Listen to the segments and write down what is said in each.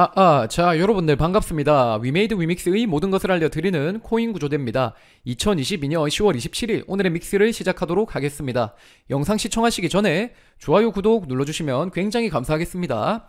아, 아, 자, 여러분들 네, 반갑습니다. 위메이드 위믹스의 모든 것을 알려드리는 코인 구조대입니다. 2022년 10월 27일 오늘의 믹스를 시작하도록 하겠습니다. 영상 시청하시기 전에 좋아요, 구독 눌러주시면 굉장히 감사하겠습니다.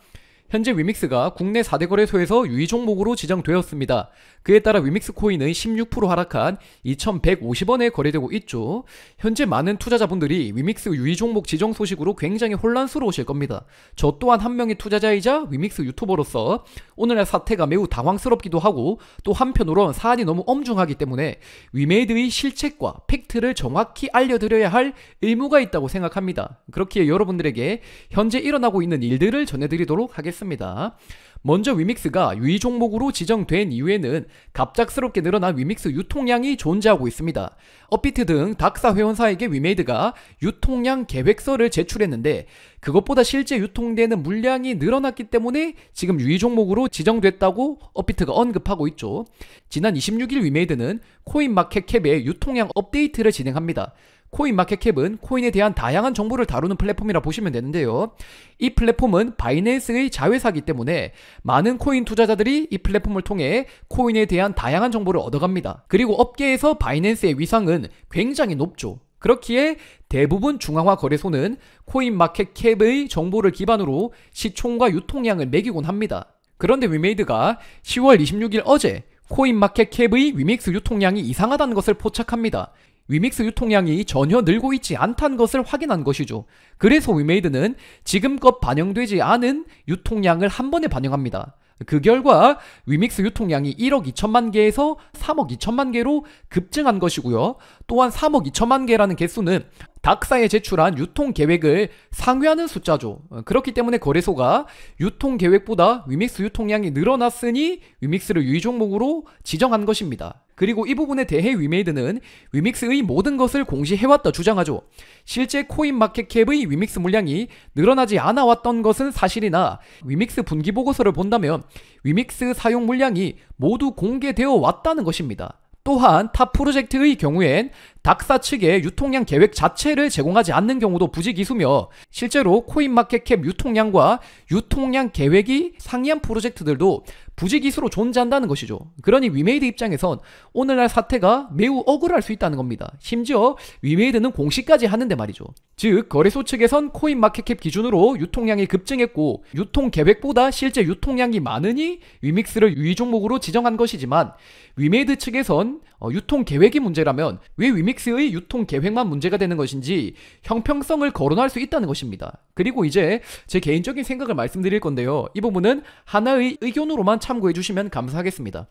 현재 위믹스가 국내 4대 거래소에서 유의 종목으로 지정되었습니다. 그에 따라 위믹스 코인은 16% 하락한 2150원에 거래되고 있죠. 현재 많은 투자자분들이 위믹스 유의 종목 지정 소식으로 굉장히 혼란스러우실 겁니다. 저 또한 한 명의 투자자이자 위믹스 유튜버로서 오늘날 사태가 매우 당황스럽기도 하고 또 한편으론 사안이 너무 엄중하기 때문에 위메이드의 실책과 팩트를 정확히 알려드려야 할 의무가 있다고 생각합니다. 그렇기에 여러분들에게 현재 일어나고 있는 일들을 전해드리도록 하겠습니다. 했습니다. 먼저 위믹스가 유의 종목으로 지정된 이후에는 갑작스럽게 늘어난 위믹스 유통량이 존재하고 있습니다. 업비트 등 닥사 회원사에게 위메이드가 유통량 계획서를 제출했는데 그것보다 실제 유통되는 물량이 늘어났기 때문에 지금 유의 종목으로 지정됐다고 업비트가 언급하고 있죠. 지난 26일 위메이드는 코인마켓캡의 유통량 업데이트를 진행합니다. 코인 마켓캡은 코인에 대한 다양한 정보를 다루는 플랫폼이라 보시면 되는데요. 이 플랫폼은 바이낸스의 자회사이기 때문에 많은 코인 투자자들이 이 플랫폼을 통해 코인에 대한 다양한 정보를 얻어갑니다. 그리고 업계에서 바이낸스의 위상은 굉장히 높죠. 그렇기에 대부분 중앙화 거래소는 코인마켓캡의 정보를 기반으로 시총과 유통량을 매기곤 합니다. 그런데 위메이드가 10월 26일 어제 코인마켓캡의 위믹스 유통량이 이상하다는 것을 포착합니다. 위믹스 유통량이 전혀 늘고 있지 않다는 것을 확인한 것이죠. 그래서 위메이드는 지금껏 반영되지 않은 유통량을 한 번에 반영합니다. 그 결과 위믹스 유통량이 1억 2천만 개에서 3억 2천만 개로 급증한 것이고요. 또한 3억 2천만 개라는 개수는 닥사에 제출한 유통 계획을 상회하는 숫자죠. 그렇기 때문에 거래소가 유통 계획보다 위믹스 유통량이 늘어났으니 위믹스를 유의 종목으로 지정한 것입니다. 그리고 이 부분에 대해 위메이드는 위믹스의 모든 것을 공시해왔다 주장하죠. 실제 코인마켓캡의 위믹스 물량이 늘어나지 않아왔던 것은 사실이나 위믹스 분기보고서를 본다면 위믹스 사용 물량이 모두 공개되어 왔다는 것입니다. 또한 탑 프로젝트의 경우엔 닥사 측의 유통량 계획 자체를 제공하지 않는 경우도 부지기수며 실제로 코인마켓캡 유통량과 유통량 계획이 상이한 프로젝트들도 부지기수로 존재한다는 것이죠. 그러니 위메이드 입장에선 오늘날 사태가 매우 억울할 수 있다는 겁니다. 심지어 위메이드는 공시까지 하는데 말이죠. 즉 거래소 측에선 코인 마켓캡 기준으로 유통량이 급증했고 유통 계획보다 실제 유통량이 많으니 위믹스를 유의 종목으로 지정한 것이지만 위메이드 측에선 어, 유통 계획이 문제라면 왜 위믹스의 유통 계획만 문제가 되는 것인지 형평성을 거론할 수 있다는 것입니다. 그리고 이제 제 개인적인 생각을 말씀드릴 건데요. 이 부분은 하나의 의견으로만 참고해 주시면 감사하겠습니다.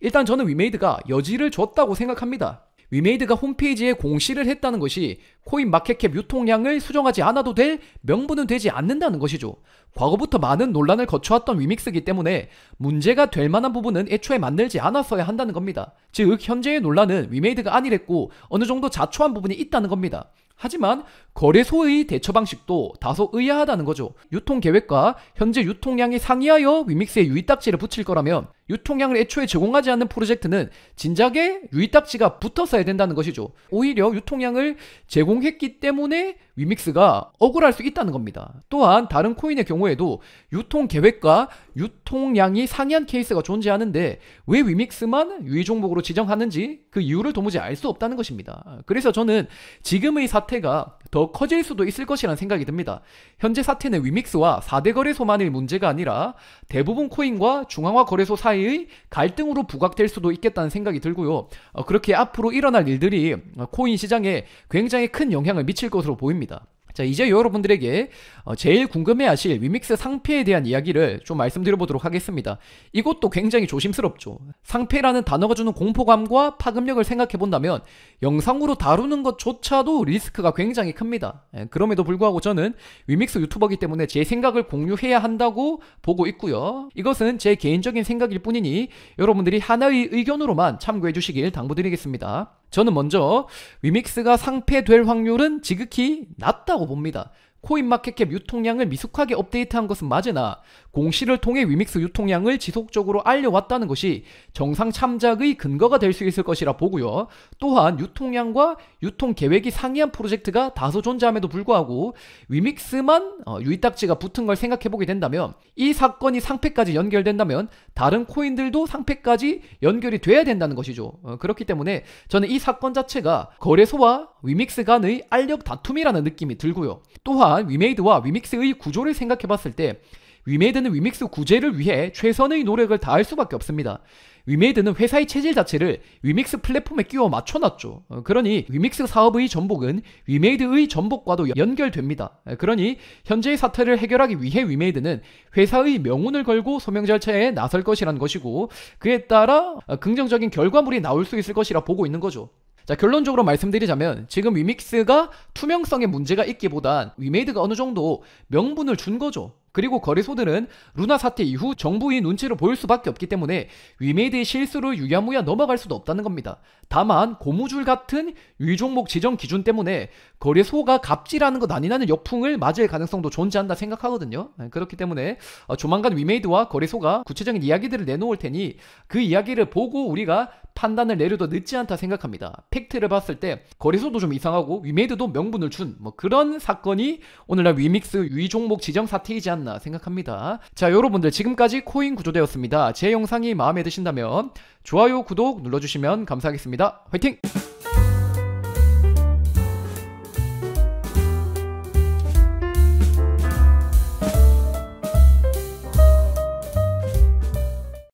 일단 저는 위메이드가 여지를 줬다고 생각합니다. 위메이드가 홈페이지에 공시를 했다는 것이 코인 마켓캡 유통량을 수정하지 않아도 될 명분은 되지 않는다는 것이죠. 과거부터 많은 논란을 거쳐왔던 위믹스이기 때문에 문제가 될 만한 부분은 애초에 만들지 않았어야 한다는 겁니다. 즉 현재의 논란은 위메이드가 아니랬고 어느 정도 자초한 부분이 있다는 겁니다. 하지만 거래소의 대처 방식도 다소 의아하다는 거죠. 유통 계획과 현재 유통량이 상이하여 위믹스에 유이딱지를 붙일 거라면 유통량을 애초에 제공하지 않는 프로젝트는 진작에 유이딱지가 붙었어야 된다는 것이죠. 오히려 유통량을 제공했기 때문에 위믹스가 억울할 수 있다는 겁니다. 또한 다른 코인의 경우에도 유통 계획과 유통량이 상이한 케이스가 존재하는데 왜 위믹스만 유의 종목으로 지정하는지 그 이유를 도무지 알 수 없다는 것입니다. 그래서 저는 지금의 사태가 더 커질 수도 있을 것이라는 생각이 듭니다. 현재 사태는 위믹스와 4대 거래소만의 문제가 아니라 대부분 코인과 중앙화 거래소 사이 사이의 갈등으로 부각될 수도 있겠다는 생각이 들고요. 어, 그렇게 앞으로 일어날 일들이 어, 코인 시장에 굉장히 큰 영향을 미칠 것으로 보입니다. 자 이제 여러분들에게 어, 제일 궁금해하실 위믹스 상패에 대한 이야기를 좀 말씀드려보도록 하겠습니다. 이것도 굉장히 조심스럽죠. 상패라는 단어가 주는 공포감과 파급력을 생각해본다면 영상으로 다루는 것조차도 리스크가 굉장히 큽니다. 예, 그럼에도 불구하고 저는 위믹스 유튜버기 때문에 제 생각을 공유해야 한다고 보고 있고요. 이것은 제 개인적인 생각일 뿐이니 여러분들이 하나의 의견으로만 참고해주시길 당부드리겠습니다. 저는 먼저 위믹스가 상패될 확률은 지극히 낮다고 봅니다. 코인마켓캡 유통량을 미숙하게 업데이트한 것은 맞으나 공시를 통해 위믹스 유통량을 지속적으로 알려왔다는 것이 정상 참작의 근거가 될 수 있을 것이라 보고요. 또한 유통량과 유통 계획이 상이한 프로젝트가 다소 존재함에도 불구하고 위믹스만 어, 유이딱지가 붙은 걸 생각해보게 된다면 이 사건이 상패까지 연결된다면 다른 코인들도 상패까지 연결이 돼야 된다는 것이죠. 어, 그렇기 때문에 저는 이 사건 자체가 거래소와 위믹스 간의 알력 다툼이라는 느낌이 들고요. 또한 또한 위메이드와 위믹스의 구조를 생각해 봤을 때 위메이드는 위믹스 구제를 위해 최선의 노력을 다할 수밖에 없습니다. 위메이드는 회사의 체질 자체를 위믹스 플랫폼에 끼워 맞춰놨죠. 어, 그러니 위믹스 사업의 전복은 위메이드의 전복과도 연결됩니다. 그러니 현재의 사태를 해결하기 위해 위메이드는 회사의 명운을 걸고 소명 절차에 나설 것이란 것이고 그에 따라 어, 긍정적인 결과물이 나올 수 있을 것이라 보고 있는 거죠. 자 결론적으로 말씀드리자면 지금 위믹스가 투명성에 문제가 있기보단 위메이드가 어느 정도 명분을 준 거죠 그리고 거래소들은 루나 사태 이후 정부의 눈치를 보일 수밖에 없기 때문에 위메이드의 실수를 유야무야 넘어갈 수도 없다는 겁니다. 다만 고무줄 같은 위종목 지정 기준 때문에 거리의 소가 갑질하는 것아니냐는 역풍을 맞을 가능성도 존재한다 생각하거든요. 네, 그렇기 때문에 어, 조만간 위메이드와 거리소가 구체적인 이야기들을 내놓을 테니 그 이야기를 보고 우리가 판단을 내려도 늦지 않다 생각합니다. 팩트를 봤을 때 거래소도 좀 이상하고 위메이드도 명분을 준 뭐 그런 사건이 오늘날 위믹스 위 종목 지정 사태이지 않나 생각합니다. 자 여러분들 지금까지 코인 구조되었습니다. 제 영상이 마음에 드신다면 좋아요 구독 눌러주시면 감사하겠습니다. 화이팅!